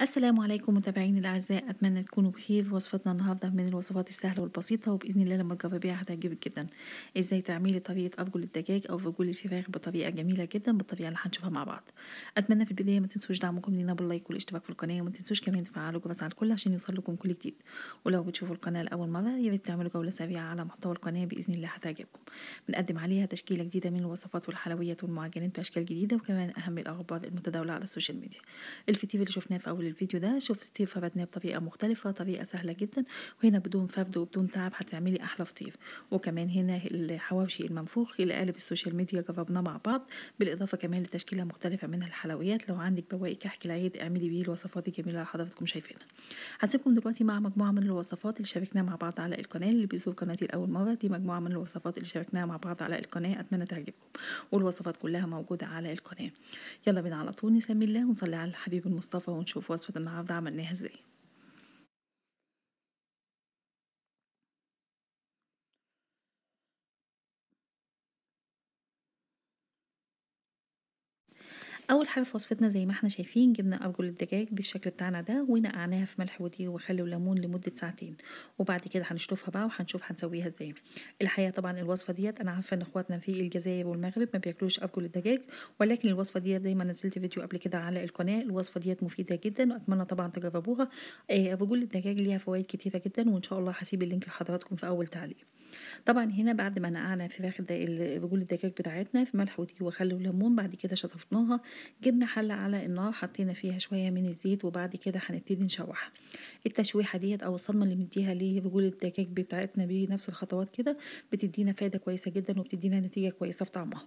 السلام عليكم متابعين الاعزاء اتمنى تكونوا بخير وصفتنا النهارده من الوصفات السهله والبسيطه وباذن الله لما تجربيها بيها هتعجبك جدا ازاي تعملي طريقه افجل الدجاج او فجول الفراخ بطريقه جميله جدا بالطريقه اللي هنشوفها مع بعض اتمنى في البدايه ما تنسوش دعمكم لينا باللايك والاشتراك في القناه وما تنسوش كمان تفعلوا جرس على الكل عشان يوصل لكم كل جديد ولو بتشوفوا القناه لاول مره يا ريت تعملوا جوله سريعه على محتوى القناه باذن الله هتعجبكم بنقدم عليها تشكيله جديده من الوصفات والحلويات والمعجنات باشكال جديده وكمان اهم الاخبار المتداوله على السوشيال ميديا الفطير اللي شفناه في اول الفيديو ده شفتي فردناه بطريقة مختلفة طريقة سهلة جدا وهنا بدون فرد وبدون تعب هتعملي أحلى فطير وكمان هنا الحواوشي المنفوخ اللي قالب السوشيال ميديا جربناه مع بعض بالإضافة كمان لتشكيلة مختلفة من الحلويات لو عندك بواقي كحك العيد اعملي بيه الوصفات الجميلة اللي حضراتكم شايفينها هسيبكم دلوقتي مع مجموعة من الوصفات اللي شاركناها مع بعض على القناة اللي بيزور قناتي لأول مرة دي مجموعة من الوصفات اللي شاركناها مع بعض على القناة أتمنى تعجبكم والوصفات كلها موجودة على القناة يلا بينا على طول نسمي الله ونصلي على الحبيب المصطفى ونشوف was for the Mahavdam and Nehazi. اول حاجه في وصفتنا زي ما احنا شايفين جبنا ارجل الدجاج بالشكل بتاعنا ده ونقعناها في ملح ودقيق وخل وليمون لمده ساعتين وبعد كده هنشطفها بقى وهنشوف هنسويها ازاي الحقيقه طبعا الوصفه ديت انا عارفه ان اخواتنا في الجزائر والمغرب ما بياكلوش ارجل الدجاج ولكن الوصفه ديت زي ما نزلت فيديو قبل كده على القناه الوصفه ديت مفيده جدا واتمنى طبعا تجربوها ارجل آه، الدجاج ليها فوائد كتيره جدا وان شاء الله هسيب اللينك لحضراتكم في اول تعليق طبعا هنا بعد ما نقعنا في فخ بقول الدجاج بتاعتنا في ملح ودقيق وخل وليمون بعد كده شطفناها جبنا حله على النار حطينا فيها شويه من الزيت وبعد كده هنبتدي نشوحها التشويحه ديت او الصدمه اللي ليه بقول الدجاج بتاعتنا بنفس الخطوات كده بتدينا فايده كويسه جدا وبتدينا نتيجه كويسه في طعمها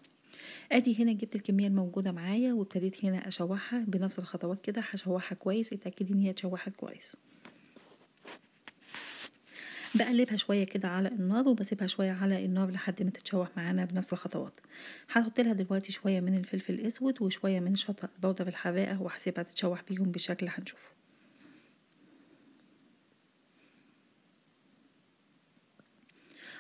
ادي هنا جبت الكميه الموجوده معايا وابتديت هنا اشوحها بنفس الخطوات كده هشوحها كويس اتاكدي ان هي اتشوحت كويس بقلبها شويه كده على النار وبسيبها شويه على النار لحد ما تتشوح معانا بنفس الخطوات هحط لها دلوقتي شويه من الفلفل الاسود وشويه من شطه بودر الحراقه وهسيبها تتشوح بيهم بالشكل اللي هنشوفه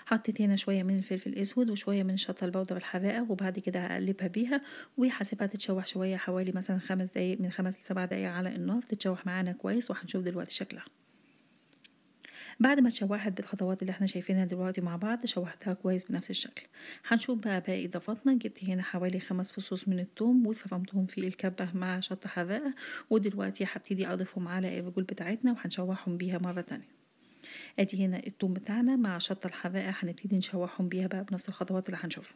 حطيت هنا شوية من الفلفل الأسود وشوية من شطه البودر الحراقة وبعد كده هقلبها بيها وهسيبها تتشوح شوية حوالي مثلا خمس دقايق من خمس لسبع دقايق على النار تتشوح معانا كويس وهنشوف دلوقتي شكلها بعد ما اتشوحت بالخطوات اللي احنا شايفينها دلوقتي مع بعض شوحتها كويس بنفس الشكل هنشوف بقى باقي اضافاتنا جبت هنا حوالي خمس فصوص من الثوم وفرمتهم في الكبه مع شطه حذاء ودلوقتي هبتدي اضيفهم على الرجول بتاعتنا وهنشوحهم بيها مره تانية ادي هنا الثوم بتاعنا مع شطه الحذاء هنبتدي نشوحهم بيها بقى بنفس الخطوات اللي هنشوفها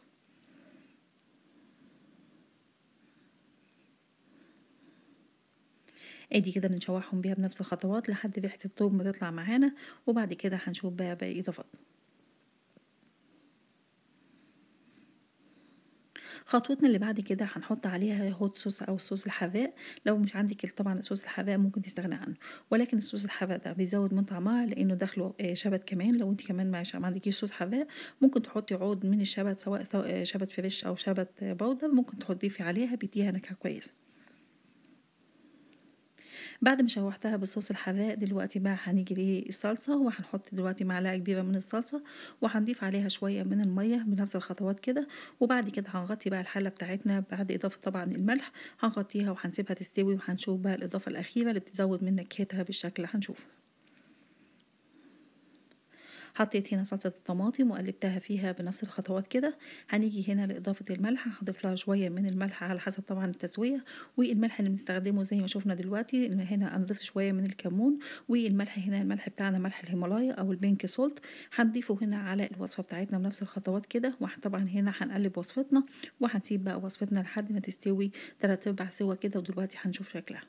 ادي كده بنشوحهم بيها بنفس الخطوات لحد ريحه الثوم ما تطلع معانا وبعد كده هنشوف بقى باقي اضافاتنا خطوتنا اللي بعد كده هنحط عليها هوت صوص او الصوص الحذاء لو مش عندك طبعا الصوص الحذاء ممكن تستغنى عنه ولكن الصوص الحذاء ده بيزود من طعمها لانه داخله آه، شبت كمان لو انت كمان ما عندكيش صوص حذاء ممكن تحطي عود من الشبت سواء آه، شبت فريش او شبت آه، بودر ممكن تحطيه عليها بيديها نكهه كويسه بعد ما شوحتها بالصوص الحراق دلوقتي بقى هنيجي للصلصه وهنحط دلوقتي معلقه كبيره من الصلصه وهنضيف عليها شويه من الميه بنفس الخطوات كده وبعد كده هنغطي بقى الحله بتاعتنا بعد اضافه طبعا الملح هنغطيها وهنسيبها تستوي وهنشوف بقى الاضافه الاخيره اللي بتزود من نكهتها بالشكل اللي هنشوفه حطيت هنا صلصة الطماطم وقلبتها فيها بنفس الخطوات كده هنيجي هنا لإضافة الملح هضيف لها شوية من الملح على حسب طبعا التسوية والملح اللي بنستخدمه زي ما شفنا دلوقتي هنا أنا ضفت شوية من الكمون والملح هنا الملح بتاعنا ملح الهيمالايا أو البينك سولت هنضيفه هنا على الوصفة بتاعتنا بنفس الخطوات كده وطبعا هنا هنقلب وصفتنا وهنسيب بقى وصفتنا لحد ما تستوي تلات أرباع سوا كده ودلوقتي هنشوف شكلها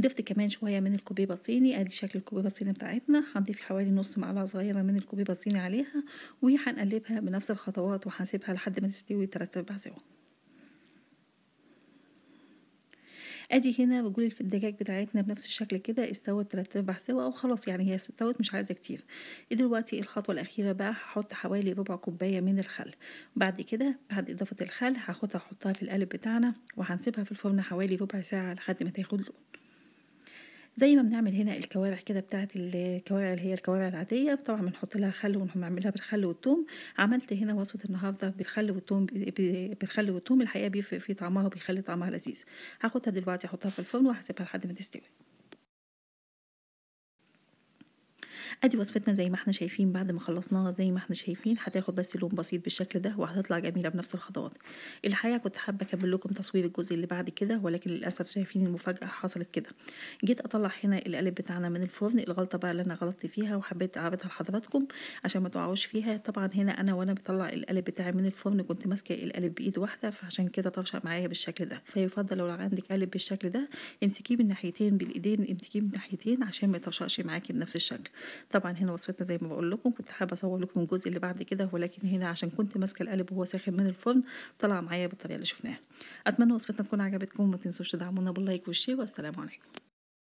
ضفت كمان شوية من الكوبيبة الصيني ادي شكل الكوبيبة الصيني بتاعتنا هنضيف حوالي نص معلقة صغيرة من الكوبيبة الصيني عليها وهنقلبها بنفس الخطوات وهنسيبها لحد ما تستوي تلات ارباع سوا ادي هنا بقول الدجاج بتاعتنا بنفس الشكل كده استوت تلات ارباع سوا او خلاص يعني هي استوت مش عايزه كتير إيه دلوقتي الخطوه الاخيره بقى هحط حوالي ربع كوبايه من الخل بعد كده بعد اضافه الخل هاخدها احطها في القالب بتاعنا وهنسيبها في الفرن حوالي ربع ساعه لحد ما تاخد لون زي ما بنعمل هنا الكوارع كده بتاعه الكوارع اللي هي الكوارع العاديه طبعا بنحط لها خل ونعملها بالخل والثوم عملت هنا وصفه النهارده بالخل والثوم بالخل والثوم الحقيقه بيفرق في طعمها وبيخلي طعمها لذيذ هاخدها دلوقتي احطها في الفرن وهسيبها لحد ما تستوي ادي وصفتنا زي ما احنا شايفين بعد ما خلصناها زي ما احنا شايفين هتاخد بس لون بسيط بالشكل ده وهتطلع جميله بنفس الخطوات الحقيقه كنت حابه اكمل لكم تصوير الجزء اللي بعد كده ولكن للاسف شايفين المفاجاه حصلت كده جيت اطلع هنا القالب بتاعنا من الفرن الغلطه بقى اللي انا غلطت فيها وحبيت اعرضها لحضراتكم عشان ما تقعوش فيها طبعا هنا انا وانا بطلع القالب بتاعي من الفرن كنت ماسكه القالب بايد واحده فعشان كده طرشق معايا بالشكل ده فيفضل لو عندك قالب بالشكل ده امسكيه من ناحيتين بالايدين امسكيه من ناحيتين عشان ما يطرشقش معاكي بنفس الشكل طبعا هنا وصفتنا زي ما بقول لكم كنت حابه اصور لكم الجزء اللي بعد كده ولكن هنا عشان كنت ماسكه القالب وهو ساخن من الفرن طلع معايا بالطريقه اللي شفناها اتمنى وصفتنا تكون عجبتكم ما تنسوش تدعمونا باللايك والشير والسلام عليكم